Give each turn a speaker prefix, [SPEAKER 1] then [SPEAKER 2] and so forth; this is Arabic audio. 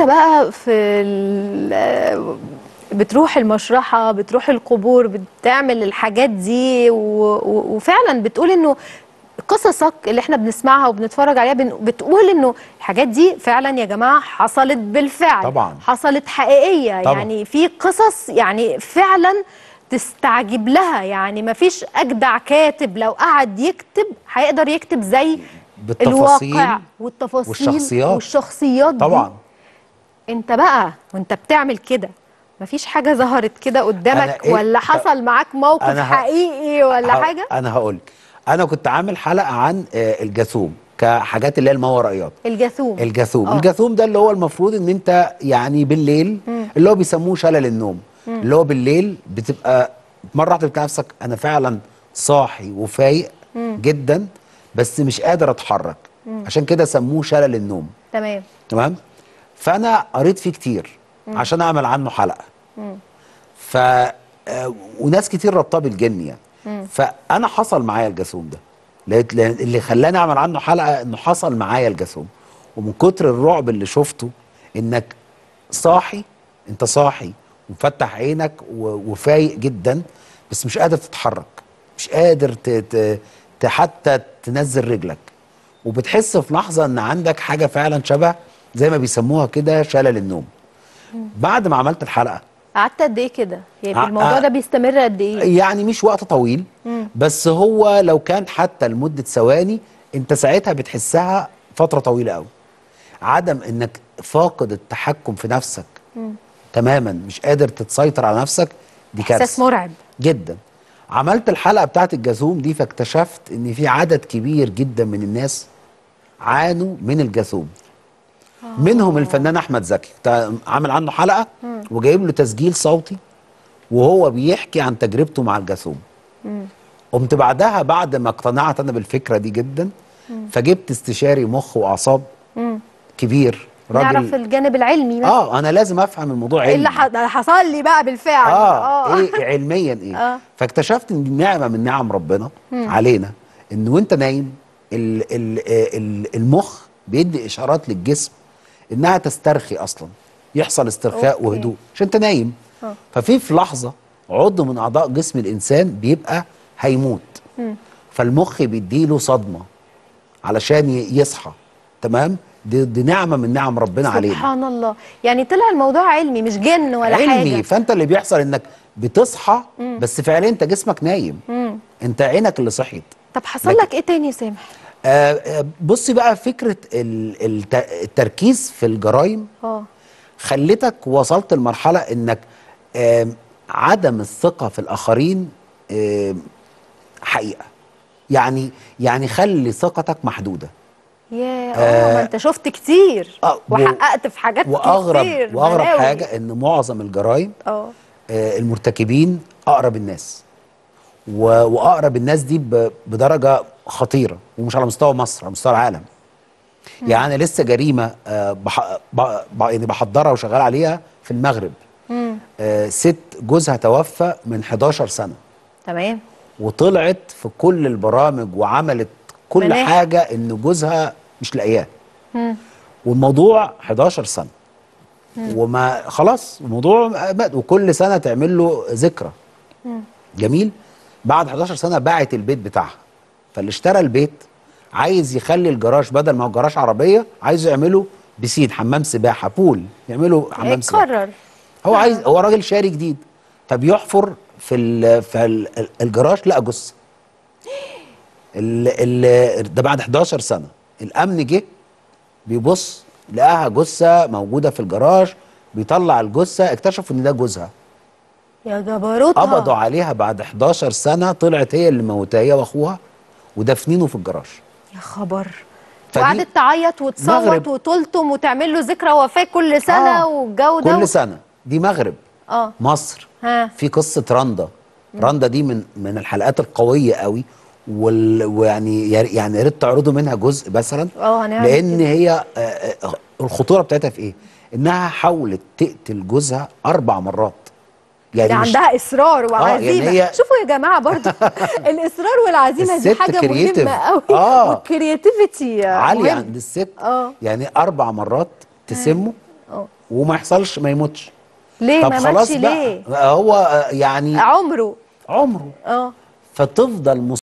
[SPEAKER 1] انت بقى في بتروح المشرحه بتروح القبور بتعمل الحاجات دي وفعلا بتقول انه قصصك اللي احنا بنسمعها وبنتفرج عليها بتقول انه الحاجات دي فعلا يا جماعه حصلت بالفعل طبعا حصلت حقيقيه طبعا. يعني في قصص يعني فعلا تستعجب لها يعني ما فيش اجدع كاتب لو قعد يكتب هيقدر يكتب زي بالتفاصيل الواقع والتفاصيل والشخصيات والشخصيات طبعا دي انت بقى وانت بتعمل كده مفيش حاجه ظهرت كده قدامك إيه؟ ولا حصل معاك موقف أنا ه... حقيقي ولا ه... حاجه انا
[SPEAKER 2] هقول انا كنت عامل حلقه عن آه، الجاثوم كحاجات اللي هي الماورائيات الجاثوم الجاثوم آه. الجاثوم ده اللي هو المفروض ان انت يعني بالليل مم. اللي هو بيسموه شلل النوم مم. اللي هو بالليل بتبقى مره واحده بتلاقي نفسك انا فعلا صاحي وفايق مم. جدا بس مش قادر اتحرك مم. عشان كده سموه شلل النوم تمام تمام فانا قريت فيه كتير مم. عشان اعمل عنه حلقه ف آه، وناس كتير ربطاه بالجن يعني فانا حصل معايا الجاسوم ده اللي خلاني اعمل عنه حلقه انه حصل معايا الجاسوم ومن كتر الرعب اللي شفته انك صاحي انت صاحي ومفتح عينك وفايق جدا بس مش قادر تتحرك مش قادر حتى تنزل رجلك وبتحس في لحظه ان عندك حاجه فعلا شبه زي ما بيسموها كده شلل النوم بعد ما عملت الحلقه
[SPEAKER 1] قعدت قد ايه كده يعني الموضوع آه، ده بيستمر قد ايه
[SPEAKER 2] يعني مش وقت طويل مم. بس هو لو كان حتى لمده ثواني انت ساعتها بتحسها فتره طويله قوي عدم انك فاقد التحكم في نفسك مم. تماما مش قادر تتسيطر على نفسك دي كارثه احساس مرعب جدا عملت الحلقه بتاعه الجاثوم دي فاكتشفت ان في عدد كبير جدا من الناس عانوا من الجاثوم آه. منهم الفنان احمد زكي عامل عنه حلقه وجايب له تسجيل صوتي وهو بيحكي عن تجربته مع الجاسوم قمت بعدها بعد ما اقتنعت انا بالفكره دي جدا فجبت استشاري مخ واعصاب كبير راجل نعرف
[SPEAKER 1] الجانب العلمي بقى. اه
[SPEAKER 2] انا لازم افهم الموضوع علمي ايه
[SPEAKER 1] اللي حصل لي بقى بالفعل اه, آه. إيه،,
[SPEAKER 2] ايه علميا ايه آه. فاكتشفت ان نعمه من نعم ربنا مم. علينا ان وانت نايم الـ الـ آه، الـ المخ بيدي اشارات للجسم انها تسترخي اصلا يحصل استرخاء أوكي. وهدوء عشان انت نايم أه. ففي في لحظه عضو من اعضاء جسم الانسان بيبقى هيموت فالمخ بيديله صدمه علشان يصحى تمام دي, دي نعمه من نعم ربنا علينا
[SPEAKER 1] سبحان الله يعني طلع الموضوع علمي مش جن ولا علمي. حاجه علمي
[SPEAKER 2] فانت اللي بيحصل انك بتصحى مم. بس فعليا انت جسمك نايم مم. انت عينك اللي صحيت
[SPEAKER 1] طب حصل لك ايه تاني يا سامح
[SPEAKER 2] آه، آه، بصي بقى فكره التركيز في الجرائم اه. خلتك وصلت لمرحله انك عدم الثقه في الاخرين حقيقه يعني يعني خلي ثقتك محدوده
[SPEAKER 1] ياه آه ما انت شفت كتير آه وحققت في حاجات وأغرب كتير واغرب حاجه
[SPEAKER 2] ان معظم الجرائم آه المرتكبين اقرب الناس واقرب الناس دي بدرجه خطيره ومش على مستوى مصر على مستوى العالم يعني انا لسه جريمه آه، بح... يعني بحضرها وشغال عليها في المغرب مم. آه، ست جوزها توفى من 11 سنه تمام وطلعت في كل البرامج وعملت كل مليح. حاجه ان جوزها مش لاقياه والموضوع 11 سنه وما خلاص الموضوع وكل سنه تعمل له ذكرى جميل بعد 11 سنه باعت البيت بتاعها فاللي اشترى البيت عايز يخلي الجراج بدل ما هو جراج عربيه عايزه يعمله بسيد حمام سباحه بول يعمله حمام سباحه قرر هو عايز آه. هو راجل شاري جديد فبيحفر في ال... فالجراج لقى جثه ده بعد 11 سنه الامن جه بيبص لقاها جثه موجوده في الجراج بيطلع الجثه اكتشفوا ان ده جوزها
[SPEAKER 1] يا جبروتها
[SPEAKER 2] قبضوا عليها بعد 11 سنه طلعت هي اللي موتها هي واخوها ودفنينه في الجراج يا خبر وقعدت
[SPEAKER 1] تعيط وتصوت وتلتم وتعمل له ذكرى وفاه كل سنه آه والجو ده كل و... سنه دي مغرب اه مصر ها. في
[SPEAKER 2] قصه رندا رندا دي من من الحلقات القويه قوي وال... يعني يا ريت تعرضوا منها جزء مثلا اه لان كده. هي آه، آه، الخطوره بتاعتها في ايه؟ انها حاولت تقتل جوزها اربع مرات يعني, يعني عندها
[SPEAKER 1] اصرار آه، وعزيمه يعني هي... شوفوا يا جماعه برضو الاصرار والعزيمه دي حاجه كرياتيف. مهمه قوي آه. والكرياتيفيتي عاليه مهم. عند الست آه.
[SPEAKER 2] يعني اربع مرات تسمه آه. آه. وما يحصلش ما يموتش ليه طب ما خلاص ليه؟ بقى هو يعني عمره عمره اه فتفضل